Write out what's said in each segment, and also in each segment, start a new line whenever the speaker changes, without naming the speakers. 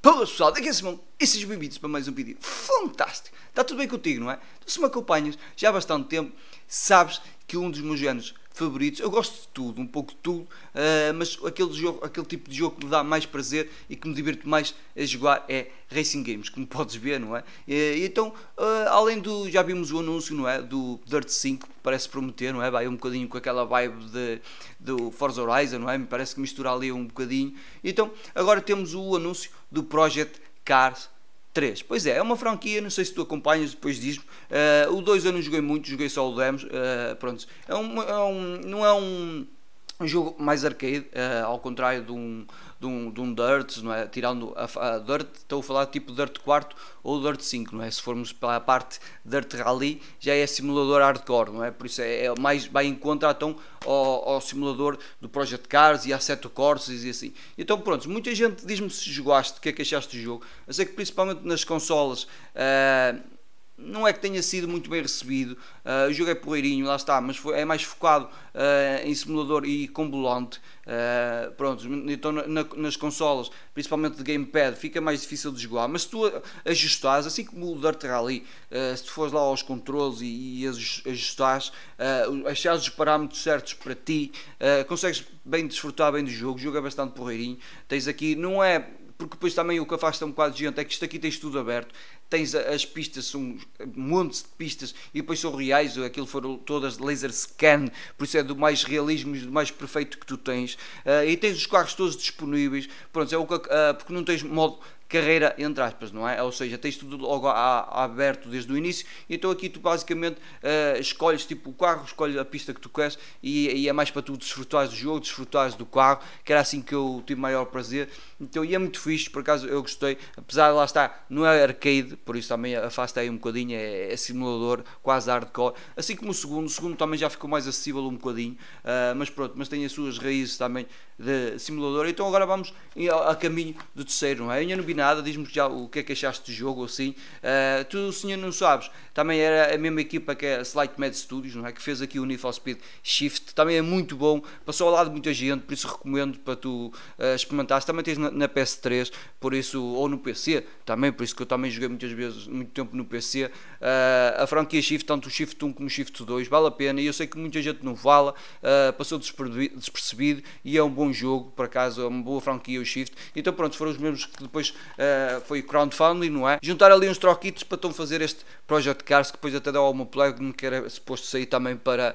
pelo pessoal, daqui a semana, esses bebidos para mais um vídeo. Fantástico! Está tudo bem contigo, não é? tu então, se me acompanhas já há bastante tempo, sabes que um dos meus anos favoritos. Eu gosto de tudo, um pouco de tudo, uh, mas aquele, jogo, aquele tipo de jogo que me dá mais prazer e que me diverte mais a jogar é Racing Games, como podes ver, não é? E, então, uh, além do. Já vimos o anúncio, não é? Do Dirt 5, parece prometer, não é? Vai um bocadinho com aquela vibe de, do Forza Horizon, não é? Me parece que mistura ali um bocadinho. Então, agora temos o anúncio do Project Cars 3. Pois é, é uma franquia, não sei se tu acompanhas depois disto. Uh, o 2 eu não joguei muito, joguei só o Demos. Uh, eh, pronto, é um, é um, não é um um jogo mais arcade, uh, ao contrário de um, de um, de um Dirt, não é? Tirando a, a Dirt, estou a falar tipo Dirt 4 ou Dirt 5, não é? Se formos para a parte Dirt Rally, já é simulador hardcore, não é? Por isso é, é mais vai em contra então ao, ao, simulador do Project Cars e Assetto Corsa e assim. Então pronto, muita gente diz-me se jogaste, o que é que achaste do jogo. Eu sei que principalmente nas consolas... Uh, não é que tenha sido muito bem recebido. Uh, o jogo é porreirinho, lá está, mas foi, é mais focado uh, em simulador e combolante. Uh, pronto, então na, na, nas consolas, principalmente de gamepad, fica mais difícil de jogar. Mas se tu ajustares, assim como o Dirt Rally, uh, se tu fores lá aos controles e, e ajustares, achares os parâmetros certos para ti, consegues bem desfrutar bem do jogo. O jogo é bastante porreirinho. Tens aqui, não é porque depois também o que afasta um bocado de gente é que isto aqui tens tudo aberto, tens as pistas, são montes de pistas e depois são reais, aquilo foram todas laser scan, por isso é do mais realismo e do mais perfeito que tu tens, uh, e tens os carros todos disponíveis, pronto, é o que, uh, porque não tens modo carreira, entre aspas, não é? Ou seja, tens tudo logo a, a, aberto desde o início, então aqui tu basicamente uh, escolhes tipo o carro, escolhes a pista que tu queres e, e é mais para tu desfrutares do jogo, desfrutares do carro, que era assim que eu tive maior prazer. Então, e é muito fixe, por acaso eu gostei, apesar de lá estar, não é arcade, por isso também afasta aí um bocadinho, é, é simulador, quase hardcore, assim como o segundo, o segundo também já ficou mais acessível um bocadinho, uh, mas pronto, mas tem as suas raízes também de simulador, então agora vamos a, a caminho do terceiro, não é? Eu não vi nada, diz-me o que é que achaste do jogo, assim. Uh, tu, senhor, não sabes. Também era a mesma equipa que a Slight Med Studios, não é? Que fez aqui o Need for Speed Shift. Também é muito bom, passou ao lado de muita gente, por isso recomendo para tu uh, experimentares. Também tens na, na, PS3, por isso, ou no PC, também, por isso que eu também joguei muitas vezes, muito tempo no PC. Uh, eh, a franquia Shift, tanto o Shift 1 como o Shift 2, vale a pena. E eu sei que muita gente não fala, uh, passou despercebido e é um bom jogo, por acaso, é uma boa franquia o Shift. Então, pronto, foram os mesmos que depois uh, foi crowdfunding, não é? Juntar ali uns troquitos para estão fazer este Project Cars, que depois até deu ao plugin que era suposto sair também para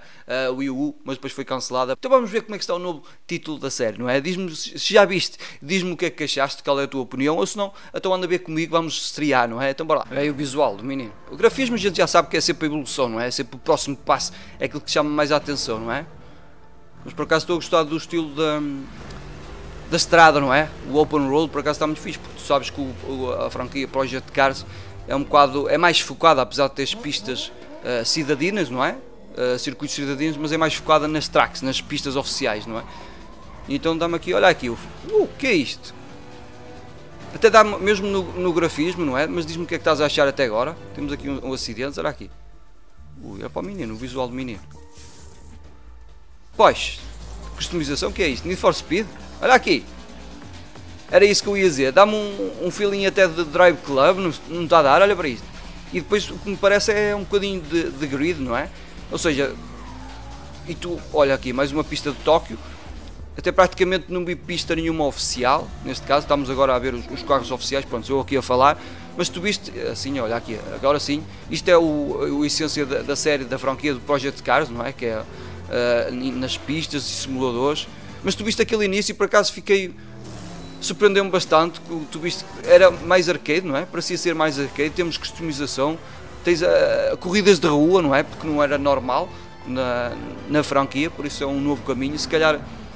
uh, Wii U, mas depois foi cancelada. Então vamos ver como é que está o novo título da série, não é? Diz-me se já viste, diz-me o que é que achaste, qual é a tua opinião, ou se não, então anda a ver comigo, vamos estrear, não é? Então bora lá. É o visual do menino. O grafismo a gente já sabe que é sempre a evolução, não é? É sempre o próximo passo, é aquilo que chama mais a atenção, não é? Mas por acaso estou a gostar do estilo da da estrada, não é? O Open Road por acaso está muito fixe, porque tu sabes que o, a franquia Project Cars é um bocado, é mais focada, apesar de ter pistas uh, cidadinas, não é? Uh, circuitos cidadinos, mas é mais focada nas tracks, nas pistas oficiais, não é? Então dá-me aqui, olha aqui, uh, o uh, que é isto? Até dá -me, mesmo no, no, grafismo, não é? Mas diz-me o que é que estás a achar até agora. Temos aqui um, um acidente, olha aqui. Ui, é para o menino, o visual do menino. Pois, customização, o que é isto? Need for Speed? Olha aqui. Era isso que eu ia dizer. Dá-me um, um feeling até de Drive Club, não, não está a dar, olha para isto. E depois o que me parece é um bocadinho de, de grid, não é? Ou seja, e tu, olha aqui, mais uma pista de Tóquio. Até praticamente não vi pista nenhuma oficial, neste caso, estamos agora a ver os, os carros oficiais, pronto, eu aqui a falar, mas tu viste, assim, olha aqui, agora sim, isto é o, o essência da, da série, da franquia do Project Cars, não é? Que é uh, nas pistas e simuladores, mas tu viste aquele início e por acaso fiquei. Surpreendeu-me bastante. Tu viste, era mais arcade, não é? Parecia ser mais arcade. Temos customização, tens uh, corridas de rua, não é? Porque não era normal na, na franquia, por isso é um novo caminho. Se calhar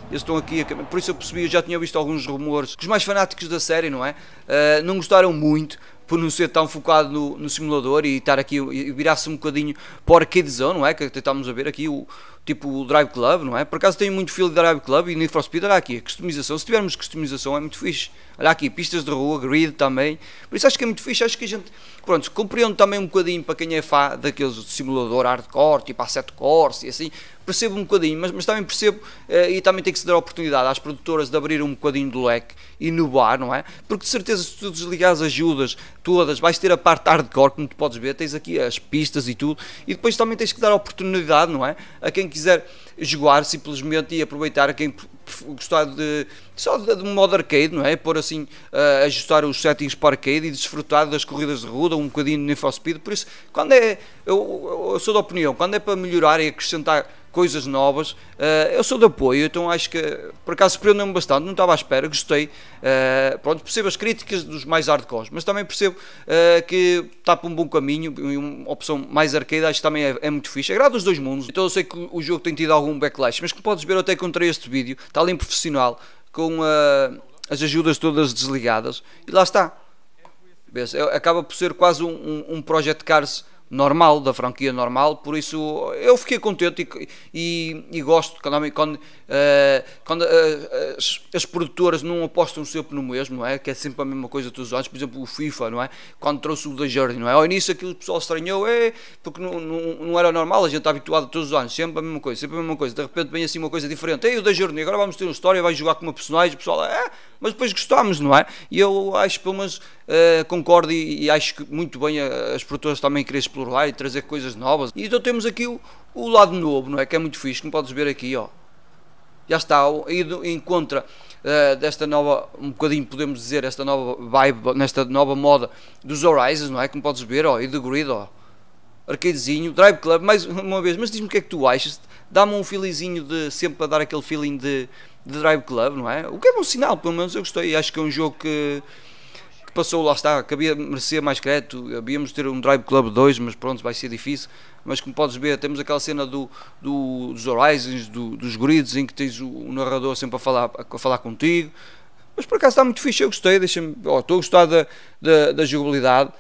eles estão aqui, a... por isso eu percebi, eu já tinha visto alguns rumores que os mais fanáticos da série, não é? Uh, não gostaram muito por não ser tão focado no, no simulador e estar aqui e virar-se um bocadinho para o arcadezão, não é? Que tentámos a ver aqui o tipo o Drive Club, não é? Por acaso tem muito feel de Drive Club e Need for Speed, olha aqui, a customização, se tivermos customização é muito fixe. Olha aqui, pistas de rua, grid também, por isso acho que é muito fixe, acho que a gente, pronto, compreendo também um bocadinho para quem é fã daqueles simulador hardcore, tipo A7 Corse e assim, percebo um bocadinho, mas, mas também percebo eh, e também tem que se dar a oportunidade às produtoras de abrir um bocadinho do leque e inovar, não é? Porque de certeza se tu desligares ajudas todas, vais ter a parte hardcore, como tu podes ver, tens aqui as pistas e tudo, e depois também tens que dar a oportunidade, não é? A quem quiser quiser jogar simplesmente e aproveitar quem gostar de só de, modo arcade, não é? Por assim uh, ajustar os settings para arcade e desfrutar das corridas de ruda, um bocadinho de Need for Speed. Por isso, quando é, eu, eu, sou da opinião, quando é para melhorar e acrescentar coisas novas. Uh, eu sou de apoio, então acho que por acaso surpreendeu-me bastante, não estava à espera, gostei. Uh, pronto, percebo as críticas dos mais hardcores, mas também percebo uh, que está para um bom caminho e uma opção mais arcade, acho que também é, é, muito fixe. Agrada os dois mundos, então eu sei que o jogo tem tido algum backlash, mas como podes ver, eu até encontrei este vídeo, está ali em profissional, com as ajudas todas desligadas, e lá está. É, acaba por ser quase um, um, um Project Cars normal, da franquia normal, por isso eu fiquei contente e, e, e gosto quando, quando uh, quando eh, eh, as, as, produtoras não apostam sempre no mesmo, não é? Que é sempre a mesma coisa todos os anos, por exemplo, o FIFA, não é? Quando trouxe o da Journey, não é? Ao início aquilo o pessoal estranhou, é, porque não, não, não era normal, a gente está habituado todos os anos, sempre a mesma coisa, sempre a mesma coisa, de repente vem assim uma coisa diferente, é o da Journey, agora vamos ter uma história, vai jogar com uma personagem, o pessoal, é, mas depois gostámos, não é? E eu acho, pelo menos, uh, concordo e, e, acho que muito bem as produtoras também querer explorar e trazer coisas novas. E então temos aqui o, o lado novo, não é? Que é muito fixe, como podes ver aqui, ó já está, ido em contra uh, desta nova, um bocadinho podemos dizer, esta nova vibe, nesta nova moda dos Horizons, não é? Como podes ver, ó, e do Grid, ó. arcadezinho, Drive Club, mais uma vez, mas diz-me o que é que tu achas? Dá-me um feelingzinho de sempre para dar aquele feeling de, de Drive Club, não é? O que é bom sinal, pelo menos eu gostei, acho que é um jogo que que passou, lá está, que havia merecia mais crédito, havíamos de ter um Drive Club 2, mas pronto, vai ser difícil. Mas como podes ver, temos aquela cena do, do dos Horizons, do, dos grids, em que tens o, o, narrador sempre a falar, a falar contigo. Mas por acaso está muito fixe, eu gostei, deixa-me. Oh, estou a gostar da, da, da jogabilidade.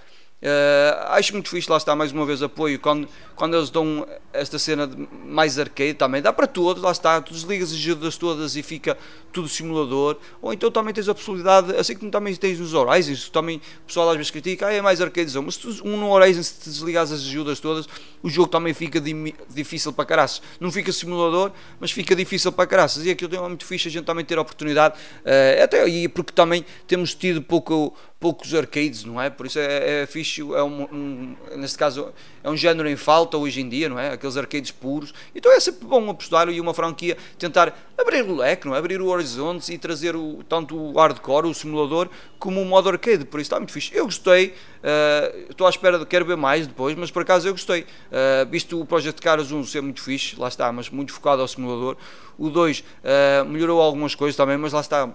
Uh, acho muito fixe, lá está mais uma vez apoio. Quando, quando eles dão esta cena mais arcade também, dá para todos, lá está, tu desligas as ajudas todas e fica tudo simulador. Ou então também tens a possibilidade, assim como também tens nos Horizons, também o pessoal às vezes critica, ah, é mais arcadezão, mas tu, um no Horizon, se te desligas as ajudas todas, o jogo também fica difícil para caraças. Não fica simulador, mas fica difícil para caraças. E aquilo é muito fixe a gente também ter a oportunidade, uh, até porque também temos tido pouco, poucos arcades, não é? Por isso é, é fixe é um, um, neste caso, é um género em falta hoje em dia, não é? Aqueles arcades puros. Então é sempre bom apostar e uma franquia tentar abrir o leque, não é? abrir o horizonte e trazer o, tanto o hardcore, o simulador, como o modo arcade. Por isso está muito fixe. Eu gostei, uh, estou à espera de quero ver mais depois, mas por acaso eu gostei. Uh, visto o Project Cars 1 ser muito fixe, lá está, mas muito focado ao simulador. O 2 uh, eh, melhorou algumas coisas também, mas lá está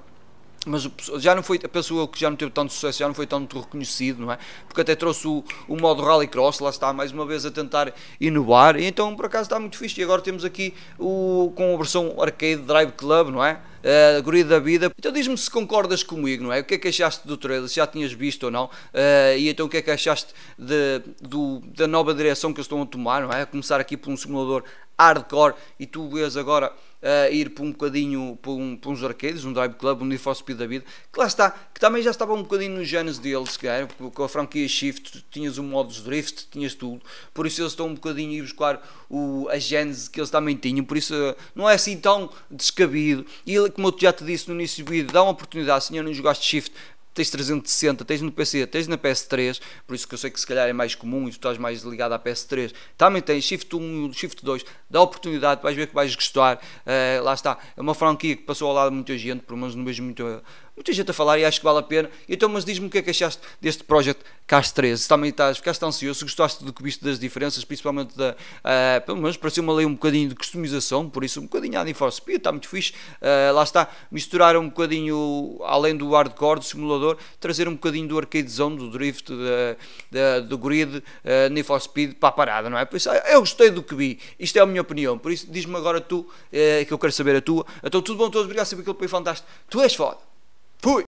mas já não foi, a pessoa que já não teve tanto sucesso, já não foi tanto reconhecido, não é? Porque até trouxe o, o modo Rallycross, lá está mais uma vez a tentar inovar, e então por acaso está muito fixe. E agora temos aqui o, com a versão Arcade Drive Club, não é? uh, Guri da Vida. Então diz-me se concordas comigo, não é? O que é que achaste do trailer? Se já tinhas visto ou não? Uh, e então o que é que achaste de, do, da nova direção que eles estão a tomar, não é? A começar aqui por um simulador hardcore e tu vês agora uh, ir por um bocadinho para, um, uns arcades, um Drive Club, um Need for Speed da vida, que lá está, que também já estava um bocadinho nos anos deles, que era, com a franquia Shift, tinhas o um modo drift, tinhas tudo, por isso eles estão um bocadinho a ir buscar o, a gênese que eles também tinham, por isso não é assim tão descabido. E como eu já te disse no início do vídeo, dá uma oportunidade, se ainda não jogaste Shift, tens 360, tens no PC, tens na PS3, por isso que eu sei que se calhar é mais comum e tu estás mais ligado à PS3, também tens Shift 1 Shift 2, dá oportunidade, vais ver que vais gostar, uh, lá está, é uma franquia que passou ao lado de muita gente, pelo menos não vejo muita muita gente a falar e acho que vale a pena. Então, mas diz-me o que é que achaste deste projeto CAS 13? Se também estás, ficaste ansioso, gostaste do que viste das diferenças, principalmente da. Uh, pelo menos pareceu-me ali um bocadinho de customização, por isso um bocadinho a for Speed, está muito fixe. Uh, lá está, misturar um bocadinho, além do hardcore, do simulador, trazer um bocadinho do arcade zone, do drift, da, da, do grid, uh, for Speed para a parada, não é? Por isso, eu gostei do que vi, isto é a minha opinião, por isso diz-me agora tu, uh, que eu quero saber a tua. Então, tudo bom todos, obrigado, sempre aquilo que foi fantástico. Tu és foda. Fui!